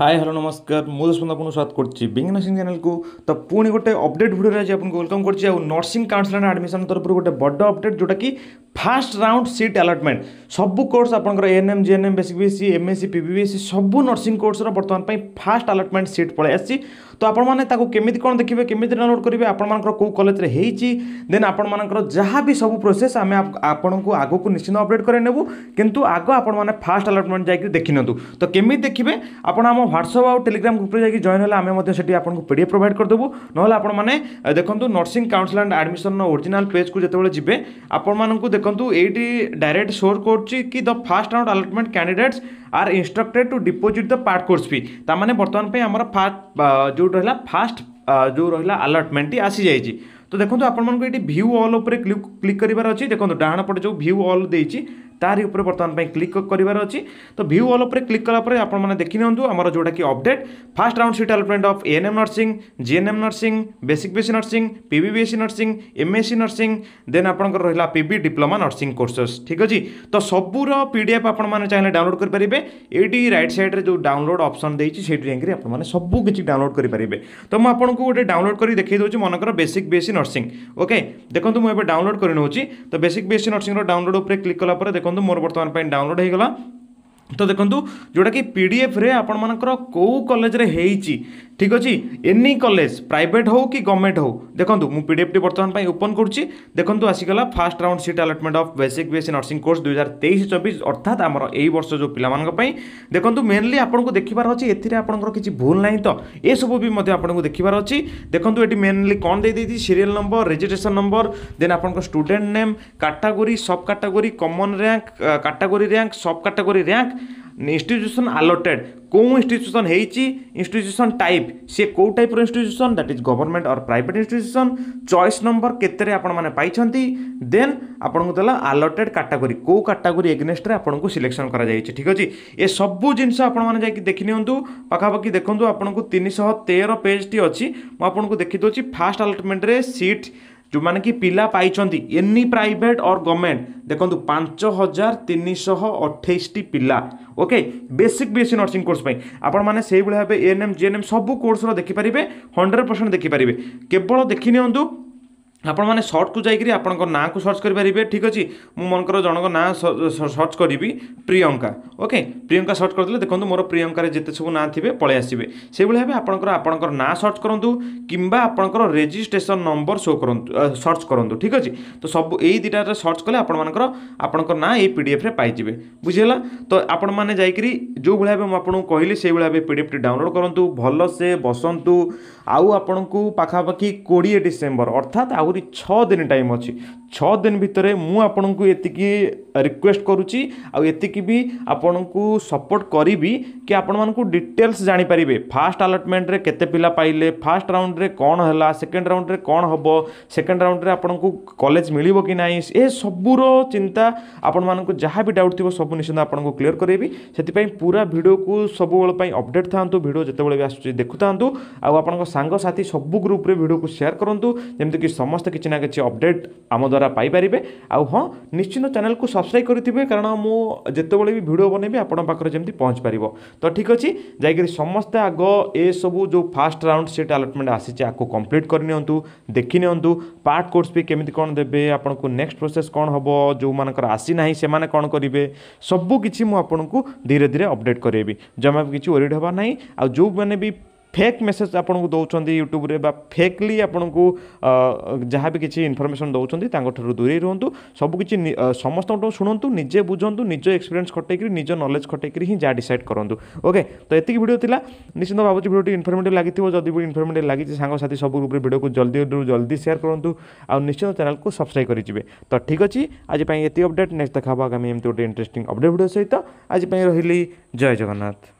ହାଏ hello ନମସ୍କାର ମୁଁ ଦଶମନ୍ତ ଆପଣଙ୍କୁ ସ୍ୱାଗତ କରୁଛି ବିଙ୍ଗ୍ ନର୍ସିଂ ଚ୍ୟାନେଲକୁ ତ ପୁଣି ଗୋଟେ ଅପଡେଟ୍ ଭିଡ଼ିଓରେ ଆଜି ଆପଣଙ୍କୁ ୱେଲକମ୍ କରୁଛି ଆଉ ନର୍ସିଂ କାଉନସିଲର ଆଡ଼ମିସନ୍ ତରଫରୁ ଗୋଟେ ବଡ଼ ଅପଡେଟ୍ ଯେଉଁଟାକି ফার্স্ট রাউন্ড সিট আলটমেন্ট সবু কোর্স আপনার ANM GNM basic BSc MSc PBSc সবু নর্সিং কোর্সর বর্তমান ফার্স্ট আলটমেন্ট সিট পলাই আসছে তো আপনার তাকে কেমি কোণ দেখবে কেমি ডাউনলোড করবে আপনার কেউ কলেজে হয়েছি দেন আপনার যা বি সব প্রোসেস আমি আপনার আগুক নিশ্চিন্ত অপডেট করে নেবু কিন্তু আগ আপনার ফার্স্ট আলটমেন্ট যাই দেখি নিউ তো কেমি দেখবে আপনার আমার হোয়াটসঅপ আউ টেলিগ্রাম গ্রুপে যাই জয়েন হলে আমি সেটি আপনার পিডিএফ প্রোভাইড করেদেবু নহলে আপনার দেখুন nursing council and admission original পেজকু যেতবে যাবে আপনার দেখুন দেখন্তু এইটি ডাইরেক্ট সোর করছি কি the first round allotment candidates are instructed to deposit the part course fee তা মানে বর্তমান পাই আমার ফার্স্ট যেটা রহলা ফার্স্ট যে রহলা আলটমেন্টটি আসি যাইছি তো দেখুন আপনার এটি ভিউ অল উপরে ক্লিক করবার অছি দেখুন ডাহাণ পটে যে ভিউ অল দিয়েছি তারি উপরে বর্তমান পাই ক্লিক করবার অছি তো ভিউ অল উপরে ক্লিক কলা পরে আপনার দেখি নিউ আমার যেটা কি update first round seat allotment of ANM nursing GNM nursing basic BSc nursing PBBSc nursing MSc nursing then আপনার রহলা পিবি ডিপ্লোমা নর্সিং কোর্সেস ঠিক আছে তো সবুর পিডিএফ আপনার চাইলে ডাউনলোড করে পারে এইটি রাইট সাইড্রে যে ডাউনলোড অপসন দিয়েছি সেইটি যাই আপনার সবু কিছু ডাউনলোড করে পারে তো মু আপনার গোটে ডাউনলোড করে দেখাই দেছি মনে কর বেসিক বিএসসি ନର୍ସିଂ ଓକେ ଦେଖନ୍ତୁ ମୁଁ ଏବେ ଡାଉନଲୋଡ଼ କରି ନେଉଛି ତ ବେସିକ୍ ବିଏସ୍ସି ନର୍ସିଂର ଡାଉନଲୋଡ଼ ଉପରେ କ୍ଲିକ୍ କଲା ପରେ ଦେଖନ୍ତୁ ମୋର ବର୍ତ୍ତମାନ ପାଇଁ ଡାଉନଲୋଡ଼ ହୋଇଗଲା ତ ଦେଖନ୍ତୁ ଯେଉଁଟାକି ପି ଡି ଏଫ୍ରେ ଆପଣମାନଙ୍କର କେଉଁ କଲେଜରେ ହେଇଛି ঠিক ଅଛି ଏନି କଲେଜ ପ୍ରାଇଭେଟ୍ ହେଉ କି ଗଭର୍ଣ୍ଣମେଣ୍ଟ ହେଉ ଦେଖନ୍ତୁ ମୁଁ ପି ଡି ଏଫ୍ଟି ବର୍ତ୍ତମାନ ପାଇଁ ଓପନ୍ କରୁଛି ଦେଖନ୍ତୁ ଆସିଗଲା first round seat allotment of basic BSc nursing course ଦୁଇ ହଜାର ତେଇଶ ଚବିଶ ଅର୍ଥାତ୍ ଆମର ଏଇ ବର୍ଷ ଯେଉଁ ପିଲାମାନଙ୍କ ପାଇଁ ଦେଖନ୍ତୁ ମେନ୍ଲି ଆପଣଙ୍କୁ ଦେଖିବାର ଅଛି ଏଥିରେ ଆପଣଙ୍କର କିଛି ଭୁଲ ନାହିଁ ତ ଏସବୁ ବି ମଧ୍ୟ ଆପଣଙ୍କୁ ଦେଖିବାର ଅଛି ଦେଖନ୍ତୁ ଏଠି ମେନ୍ଲି କ'ଣ ଦେଇଦେଇଛି serial number registration number then ଆପଣଙ୍କ student name category sub category common rank category rank sub category rank institution allotted কেউ ইনস্টিট্যুশন হয়েছি ইনস্টিট্যুশন টাইপ সি কেউ টাইপ্র institution that is government or private institution choice number কেতে আপনার পাই দেন আপনার দেলা আলোটেড category কেউ ক্যাটাগোরি এগেনেস্টরে আপনার সিলেকশন করা যাই ঠিক আছে এ সবু জিনিস আপনার যাই দেখি নিউ পাখাপাখি দেখুন আপনার তিনশহ তের পেজটি অ আপনার দেখি দেছি ফার্স্ট আলোটমেন্টরে সিট ଯେଉଁମାନେ କି ପିଲା ପାଇଛନ୍ତି ଏନି ପ୍ରାଇଭେଟ୍ ଅର୍ ଗଭର୍ଣ୍ଣମେଣ୍ଟ ଦେଖନ୍ତୁ ପାଞ୍ଚ ହଜାର ତିନିଶହ ଅଠେଇଶଟି ପିଲା okay basic BSc nursing course ପାଇଁ ଆପଣମାନେ ସେଇଭଳି ଭାବେ A N M G N M ସବୁ କୋର୍ସର ଦେଖିପାରିବେ ହଣ୍ଡ୍ରେଡ଼ ପରସେଣ୍ଟ ଦେଖିପାରିବେ କେବଳ ଦେଖିନିଅନ୍ତୁ ଆପଣମାନେ ସର୍ଟକୁ ଯାଇକରି ଆପଣଙ୍କ ନାଁକୁ ସର୍ଚ୍ଚ କରିପାରିବେ ଠିକ୍ ଅଛି ମୁଁ ମନେକର ଜଣଙ୍କ ନାଁ ସର୍ଚ୍ଚ କରିବି ପ୍ରିୟଙ୍କା ଓକେ ପ୍ରିୟଙ୍କା ସର୍ଚ୍ଚ କରିଦେଲେ ଦେଖନ୍ତୁ ମୋର ପ୍ରିୟଙ୍କାରେ ଯେତେ ସବୁ ନାଁ ଥିବେ ପଳେଇ ଆସିବେ ସେଇଭଳି ଭାବେ ଆପଣଙ୍କର ଆପଣଙ୍କର ନାଁ ସର୍ଚ୍ଚ କରନ୍ତୁ କିମ୍ବା ଆପଣଙ୍କର ରେଜିଷ୍ଟ୍ରେସନ୍ ନମ୍ବର ଶୋ କରନ୍ତୁ ସର୍ଚ୍ଚ କରନ୍ତୁ ଠିକ୍ ଅଛି ତ ସବୁ ଏଇ ଦୁଇଟାରେ ସର୍ଚ୍ଚ କଲେ ଆପଣମାନଙ୍କର ଆପଣଙ୍କ ନାଁ ଏଇ ପି ଡି ଏଫ୍ରେ ପାଇଯିବେ ବୁଝିହେଲା ତ ଆପଣମାନେ ଯାଇକରି ଯେଉଁଭଳି ଭାବେ ମୁଁ ଆପଣଙ୍କୁ କହିଲି ସେଇଭଳି ଭାବେ ପି ଡି ଏଫ୍ଟି ଡାଉନଲୋଡ଼୍ କରନ୍ତୁ ଭଲସେ ବସନ୍ତୁ ଆଉ ଆପଣଙ୍କୁ ପାଖାପାଖି କୋଡ଼ିଏ ଡିସେମ୍ବର ଅର୍ଥାତ୍ ଆଉ आहरी छदिन टाइम अच्छी छदिन भितर मुझे रिक्वेस्ट करुच्ची भी आपण को सपोर्ट करी कि आपण डिटेल्स जापर फास्ट आलटमेंट में पिला पाइले फास्ट राउंड रे कौन है सेकेंड राउंड रे कौन हम सेकेंड राउंड रे आपण कलेज मिल कि ना ये सबूर चिंता आपण मानक जहाँ भी डाउट थोड़ा सब निश्चित आपको को क्लीयर करी से पूरा भिडियो को सब अपडेट था भिडियो जिते भी आसू था आपंसाथी सब ग्रुप्रे भिड को सेयार करूँ जमीक समस्त সমস্ত কিছু না কিছু ଅପଡ଼େଟ୍ ଆମ ଦ୍ୱାରା ପାଇପାରିବେ ଆଉ ହଁ ନିଶ୍ଚିନ୍ତ ଚ୍ୟାନେଲ୍କୁ ସବସ୍କ୍ରାଇବ୍ କରିଥିବେ କାରଣ ମୁଁ ଯେତେବେଳେ ବି ଭିଡ଼ିଓ ବନେଇବି ଆପଣଙ୍କ ପାଖରେ ଯେମିତି ପହଞ୍ଚିପାରିବ ତ ଠିକ୍ ଅଛି ଯାଇକରି ସମସ୍ତେ ଆଗ ଏସବୁ ଯେଉଁ ଫାର୍ଷ୍ଟ ରାଉଣ୍ଡ ସିଟ୍ ଆଲଟମେଣ୍ଟ ଆସିଛି ଆକୁ କମ୍ପ୍ଲିଟ୍ କରିନିଅନ୍ତୁ ଦେଖିନିଅନ୍ତୁ ପାର୍ଟ କୋର୍ସ ବି କେମିତି କ'ଣ ଦେବେ ଆପଣଙ୍କୁ ନେକ୍ସଟ ପ୍ରୋସେସ୍ କ'ଣ ହେବ ଯେଉଁମାନଙ୍କର ଆସିନାହିଁ ସେମାନେ କ'ଣ କରିବେ ସବୁ କିଛି ମୁଁ ଆପଣଙ୍କୁ ଧୀରେ ଧୀରେ ଅପଡ଼େଟ୍ କରାଇବି ଜମା ବି କିଛି ୱରିଡ଼୍ ହେବାର ନାହିଁ ଆଉ ଯେଉଁମାନେ ବି ফেক মেসেজ আপনার দৌঁচান ইউট্যুব্রে বা ফেকলি আপনার যা বি কিছু ইনফরমেসন দৌঁচান তাঠার দূরে রুহতু সবুকিছি সমস্ত শুণতু নিজে বুঝতু নিজ এক্সপিরিয়েন্স খটাইকি নিজ নলেজ খটাইকি হি যা ডিসাইড করতু ওকে তো এত ভিডিও লা নিশ্চিত ভাবুছি ভিডিওটি ইনফরমেটিভ লাগিথিব যদি বি ইনফরমেটিভ লাগিছে সাংসাথী সব গ্রুপে ভিডিওকে জলদি জলদি সেয়ার করতু আশ্চিত চ্যানেলকে সবসক্রাইব করে যাবে তো ঠিক আছে আজ এত অপডেট নেক্সট দেখা হব আগামী এমতি গোটে ইন্টারেস্টিং অপডেট ভিডিও সহ আজ রহলি জয় জগন্নাথ